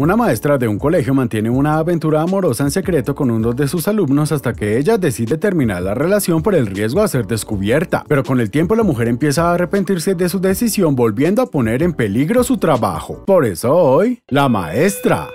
Una maestra de un colegio mantiene una aventura amorosa en secreto con uno de sus alumnos hasta que ella decide terminar la relación por el riesgo a ser descubierta, pero con el tiempo la mujer empieza a arrepentirse de su decisión volviendo a poner en peligro su trabajo. Por eso hoy, la maestra.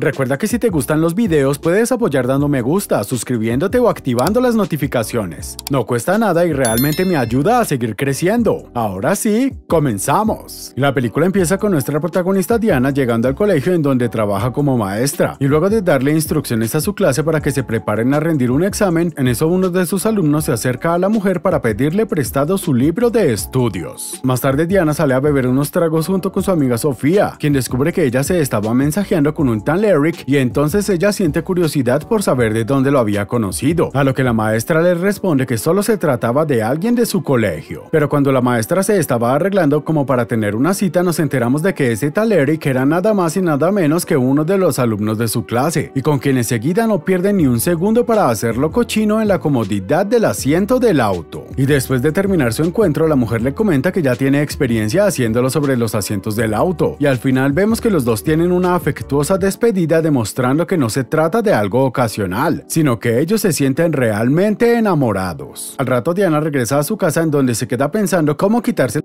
Recuerda que si te gustan los videos puedes apoyar dando me gusta, suscribiéndote o activando las notificaciones. No cuesta nada y realmente me ayuda a seguir creciendo. Ahora sí, comenzamos. La película empieza con nuestra protagonista Diana llegando al colegio en donde trabaja como maestra y luego de darle instrucciones a su clase para que se preparen a rendir un examen, en eso uno de sus alumnos se acerca a la mujer para pedirle prestado su libro de estudios. Más tarde Diana sale a beber unos tragos junto con su amiga Sofía, quien descubre que ella se estaba mensajeando con un tan Eric y entonces ella siente curiosidad por saber de dónde lo había conocido, a lo que la maestra le responde que solo se trataba de alguien de su colegio. Pero cuando la maestra se estaba arreglando como para tener una cita nos enteramos de que ese tal Eric era nada más y nada menos que uno de los alumnos de su clase y con quien enseguida no pierde ni un segundo para hacerlo cochino en la comodidad del asiento del auto. Y después de terminar su encuentro la mujer le comenta que ya tiene experiencia haciéndolo sobre los asientos del auto y al final vemos que los dos tienen una afectuosa despedida demostrando que no se trata de algo ocasional, sino que ellos se sienten realmente enamorados. Al rato Diana regresa a su casa en donde se queda pensando cómo quitarse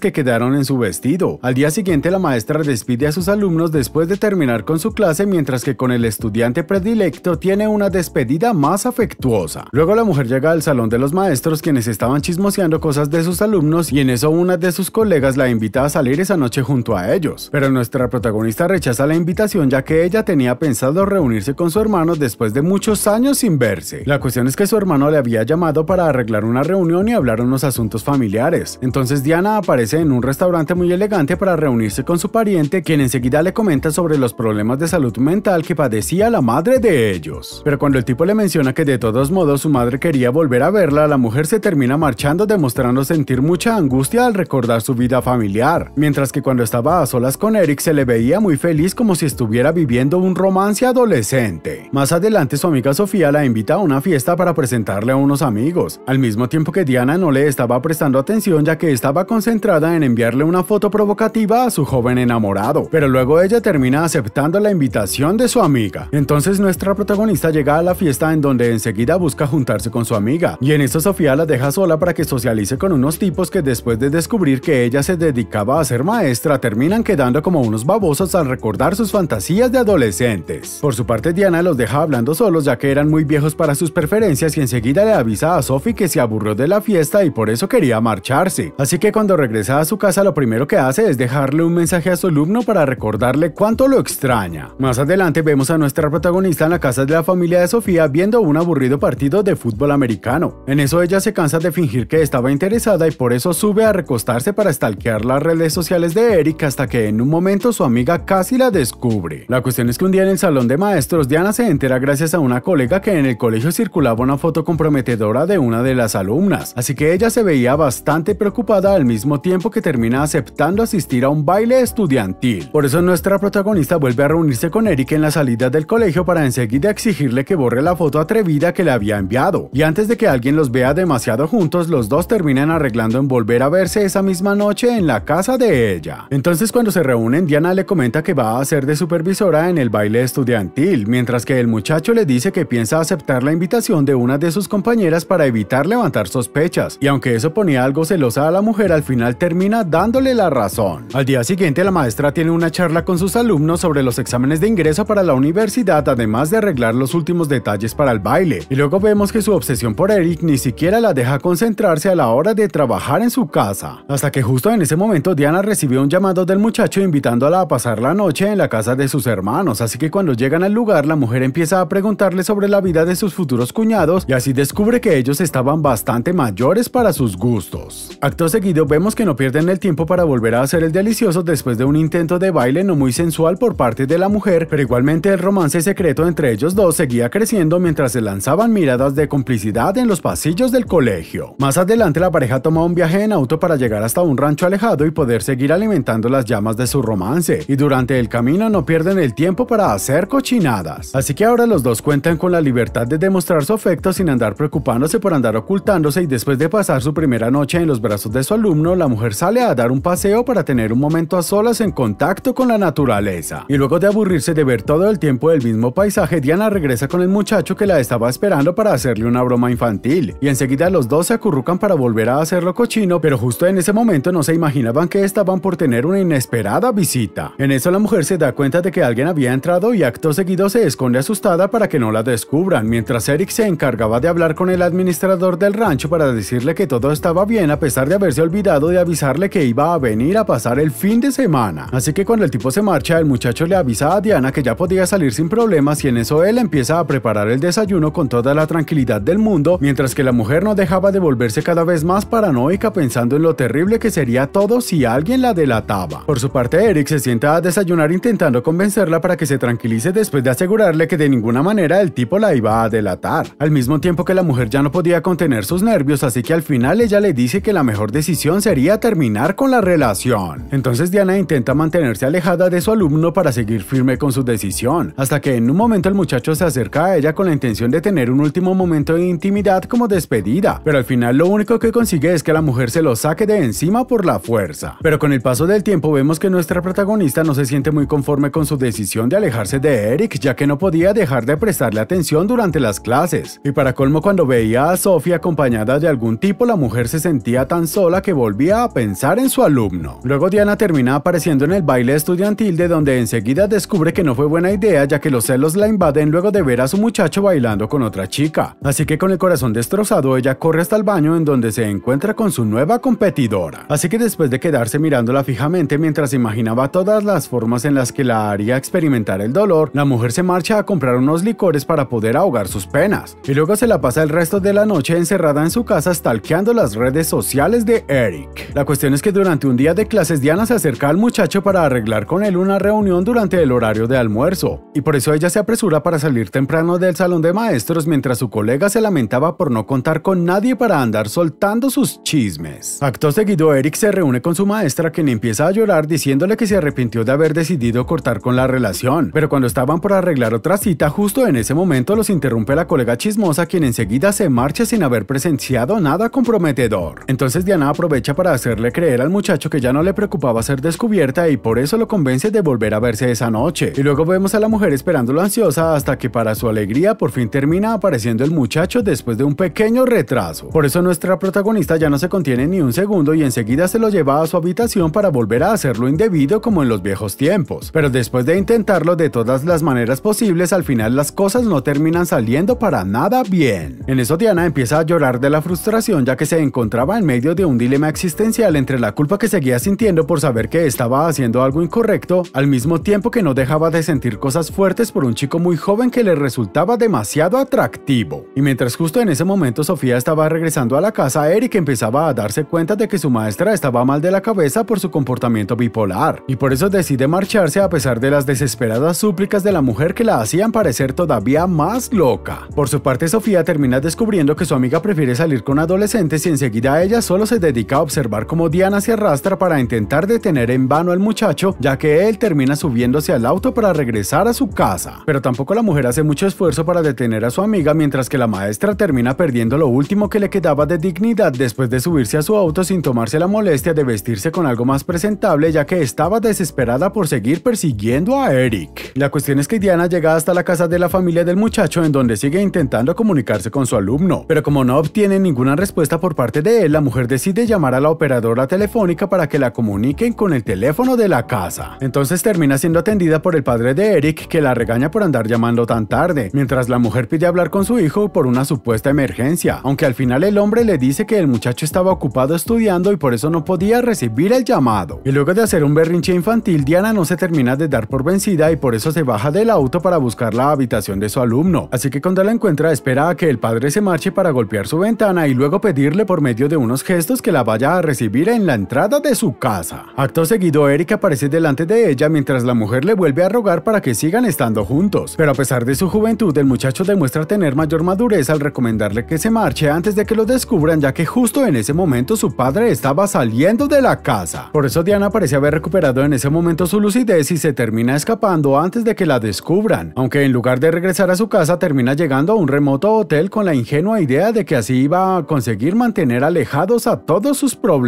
que quedaron en su vestido. Al día siguiente la maestra despide a sus alumnos después de terminar con su clase mientras que con el estudiante predilecto tiene una despedida más afectuosa. Luego la mujer llega al salón de los maestros quienes estaban chismoseando cosas de sus alumnos y en eso una de sus colegas la invita a salir esa noche junto a ellos. Pero nuestra protagonista rechaza la invitación ya que ella tenía pensado reunirse con su hermano después de muchos años sin verse. La cuestión es que su hermano le había llamado para arreglar una reunión y hablar unos asuntos familiares. Entonces Diana aparece en un restaurante muy elegante para reunirse con su pariente, quien enseguida le comenta sobre los problemas de salud mental que padecía la madre de ellos. Pero cuando el tipo le menciona que de todos modos su madre quería volver a verla, la mujer se termina marchando demostrando sentir mucha angustia al recordar su vida familiar, mientras que cuando estaba a solas con Eric se le veía muy feliz como si estuviera viviendo un romance adolescente. Más adelante su amiga Sofía la invita a una fiesta para presentarle a unos amigos, al mismo tiempo que Diana no le estaba prestando atención ya que estaba concentrada en enviarle una foto provocativa a su joven enamorado, pero luego ella termina aceptando la invitación de su amiga. Entonces nuestra protagonista llega a la fiesta en donde enseguida busca juntarse con su amiga, y en eso Sofía la deja sola para que socialice con unos tipos que después de descubrir que ella se dedicaba a ser maestra terminan quedando como unos babosos al recordar sus fantasías de adolescentes. Por su parte Diana los deja hablando solos ya que eran muy viejos para sus preferencias y enseguida le avisa a Sophie que se aburrió de la fiesta y por eso quería marcharse. Así que cuando regresa a su casa lo primero que hace es dejarle un mensaje a su alumno para recordarle cuánto lo extraña. Más adelante vemos a nuestra protagonista en la casa de la familia de Sofía viendo un aburrido partido de fútbol americano. En eso ella se cansa de fingir que estaba interesada y por eso sube a recostarse para stalkear las redes sociales de Eric hasta que en un momento su amiga casi la descubre. La cuestión es que un día en el salón de maestros Diana se entera gracias a una colega que en el colegio circulaba una foto comprometedora de una de las alumnas, así que ella se veía bastante preocupada al mismo tiempo tiempo que termina aceptando asistir a un baile estudiantil. Por eso nuestra protagonista vuelve a reunirse con Eric en la salida del colegio para enseguida exigirle que borre la foto atrevida que le había enviado. Y antes de que alguien los vea demasiado juntos, los dos terminan arreglando en volver a verse esa misma noche en la casa de ella. Entonces cuando se reúnen, Diana le comenta que va a ser de supervisora en el baile estudiantil, mientras que el muchacho le dice que piensa aceptar la invitación de una de sus compañeras para evitar levantar sospechas. Y aunque eso ponía algo celosa a la mujer, al final termina dándole la razón. Al día siguiente, la maestra tiene una charla con sus alumnos sobre los exámenes de ingreso para la universidad, además de arreglar los últimos detalles para el baile. Y luego vemos que su obsesión por Eric ni siquiera la deja concentrarse a la hora de trabajar en su casa. Hasta que justo en ese momento Diana recibió un llamado del muchacho invitándola a pasar la noche en la casa de sus hermanos, así que cuando llegan al lugar la mujer empieza a preguntarle sobre la vida de sus futuros cuñados y así descubre que ellos estaban bastante mayores para sus gustos. Acto seguido vemos que no pierden el tiempo para volver a hacer el delicioso después de un intento de baile no muy sensual por parte de la mujer, pero igualmente el romance secreto entre ellos dos seguía creciendo mientras se lanzaban miradas de complicidad en los pasillos del colegio. Más adelante la pareja toma un viaje en auto para llegar hasta un rancho alejado y poder seguir alimentando las llamas de su romance, y durante el camino no pierden el tiempo para hacer cochinadas. Así que ahora los dos cuentan con la libertad de demostrar su afecto sin andar preocupándose por andar ocultándose y después de pasar su primera noche en los brazos de su alumno, la mujer mujer sale a dar un paseo para tener un momento a solas en contacto con la naturaleza. Y luego de aburrirse de ver todo el tiempo el mismo paisaje, Diana regresa con el muchacho que la estaba esperando para hacerle una broma infantil. Y enseguida los dos se acurrucan para volver a hacerlo cochino, pero justo en ese momento no se imaginaban que estaban por tener una inesperada visita. En eso la mujer se da cuenta de que alguien había entrado y acto seguido se esconde asustada para que no la descubran, mientras Eric se encargaba de hablar con el administrador del rancho para decirle que todo estaba bien a pesar de haberse olvidado de avisarle que iba a venir a pasar el fin de semana. Así que cuando el tipo se marcha, el muchacho le avisa a Diana que ya podía salir sin problemas y en eso él empieza a preparar el desayuno con toda la tranquilidad del mundo, mientras que la mujer no dejaba de volverse cada vez más paranoica pensando en lo terrible que sería todo si alguien la delataba. Por su parte, Eric se sienta a desayunar intentando convencerla para que se tranquilice después de asegurarle que de ninguna manera el tipo la iba a delatar, al mismo tiempo que la mujer ya no podía contener sus nervios, así que al final ella le dice que la mejor decisión sería terminar con la relación. Entonces Diana intenta mantenerse alejada de su alumno para seguir firme con su decisión, hasta que en un momento el muchacho se acerca a ella con la intención de tener un último momento de intimidad como despedida, pero al final lo único que consigue es que la mujer se lo saque de encima por la fuerza. Pero con el paso del tiempo vemos que nuestra protagonista no se siente muy conforme con su decisión de alejarse de Eric, ya que no podía dejar de prestarle atención durante las clases. Y para colmo cuando veía a Sophie acompañada de algún tipo, la mujer se sentía tan sola que volvía a pensar en su alumno. Luego Diana termina apareciendo en el baile estudiantil de donde enseguida descubre que no fue buena idea ya que los celos la invaden luego de ver a su muchacho bailando con otra chica. Así que con el corazón destrozado ella corre hasta el baño en donde se encuentra con su nueva competidora. Así que después de quedarse mirándola fijamente mientras imaginaba todas las formas en las que la haría experimentar el dolor, la mujer se marcha a comprar unos licores para poder ahogar sus penas. Y luego se la pasa el resto de la noche encerrada en su casa stalkeando las redes sociales de Eric. La cuestión es que durante un día de clases Diana se acerca al muchacho para arreglar con él una reunión durante el horario de almuerzo, y por eso ella se apresura para salir temprano del salón de maestros mientras su colega se lamentaba por no contar con nadie para andar soltando sus chismes. Acto seguido, Eric se reúne con su maestra quien empieza a llorar diciéndole que se arrepintió de haber decidido cortar con la relación, pero cuando estaban por arreglar otra cita, justo en ese momento los interrumpe la colega chismosa quien enseguida se marcha sin haber presenciado nada comprometedor. Entonces Diana aprovecha para hacerle creer al muchacho que ya no le preocupaba ser descubierta y por eso lo convence de volver a verse esa noche. Y luego vemos a la mujer esperándolo ansiosa hasta que para su alegría por fin termina apareciendo el muchacho después de un pequeño retraso. Por eso nuestra protagonista ya no se contiene ni un segundo y enseguida se lo lleva a su habitación para volver a hacerlo indebido como en los viejos tiempos. Pero después de intentarlo de todas las maneras posibles, al final las cosas no terminan saliendo para nada bien. En eso Diana empieza a llorar de la frustración ya que se encontraba en medio de un dilema existencial entre la culpa que seguía sintiendo por saber que estaba haciendo algo incorrecto, al mismo tiempo que no dejaba de sentir cosas fuertes por un chico muy joven que le resultaba demasiado atractivo. Y mientras justo en ese momento Sofía estaba regresando a la casa, Eric empezaba a darse cuenta de que su maestra estaba mal de la cabeza por su comportamiento bipolar, y por eso decide marcharse a pesar de las desesperadas súplicas de la mujer que la hacían parecer todavía más loca. Por su parte, Sofía termina descubriendo que su amiga prefiere salir con adolescentes y enseguida ella solo se dedica a observar como Diana se arrastra para intentar detener en vano al muchacho, ya que él termina subiéndose al auto para regresar a su casa. Pero tampoco la mujer hace mucho esfuerzo para detener a su amiga, mientras que la maestra termina perdiendo lo último que le quedaba de dignidad después de subirse a su auto sin tomarse la molestia de vestirse con algo más presentable, ya que estaba desesperada por seguir persiguiendo a Eric. La cuestión es que Diana llega hasta la casa de la familia del muchacho, en donde sigue intentando comunicarse con su alumno, pero como no obtiene ninguna respuesta por parte de él, la mujer decide llamar a la operación operadora telefónica para que la comuniquen con el teléfono de la casa. Entonces termina siendo atendida por el padre de Eric que la regaña por andar llamando tan tarde, mientras la mujer pide hablar con su hijo por una supuesta emergencia, aunque al final el hombre le dice que el muchacho estaba ocupado estudiando y por eso no podía recibir el llamado. Y luego de hacer un berrinche infantil, Diana no se termina de dar por vencida y por eso se baja del auto para buscar la habitación de su alumno. Así que cuando la encuentra espera a que el padre se marche para golpear su ventana y luego pedirle por medio de unos gestos que la vaya a recibir en la entrada de su casa. Acto seguido, Eric aparece delante de ella mientras la mujer le vuelve a rogar para que sigan estando juntos. Pero a pesar de su juventud, el muchacho demuestra tener mayor madurez al recomendarle que se marche antes de que lo descubran, ya que justo en ese momento su padre estaba saliendo de la casa. Por eso Diana parece haber recuperado en ese momento su lucidez y se termina escapando antes de que la descubran, aunque en lugar de regresar a su casa termina llegando a un remoto hotel con la ingenua idea de que así iba a conseguir mantener alejados a todos sus problemas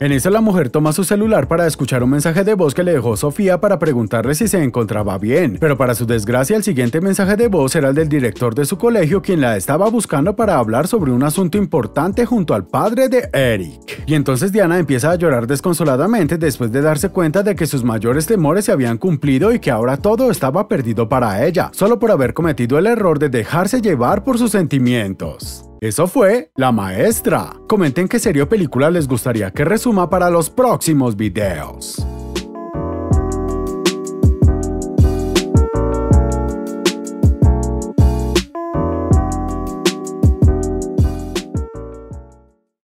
en eso la mujer toma su celular para escuchar un mensaje de voz que le dejó Sofía para preguntarle si se encontraba bien, pero para su desgracia el siguiente mensaje de voz era el del director de su colegio quien la estaba buscando para hablar sobre un asunto importante junto al padre de Eric. Y entonces Diana empieza a llorar desconsoladamente después de darse cuenta de que sus mayores temores se habían cumplido y que ahora todo estaba perdido para ella, solo por haber cometido el error de dejarse llevar por sus sentimientos. Eso fue La Maestra. Comenten qué serie o película les gustaría que resuma para los próximos videos.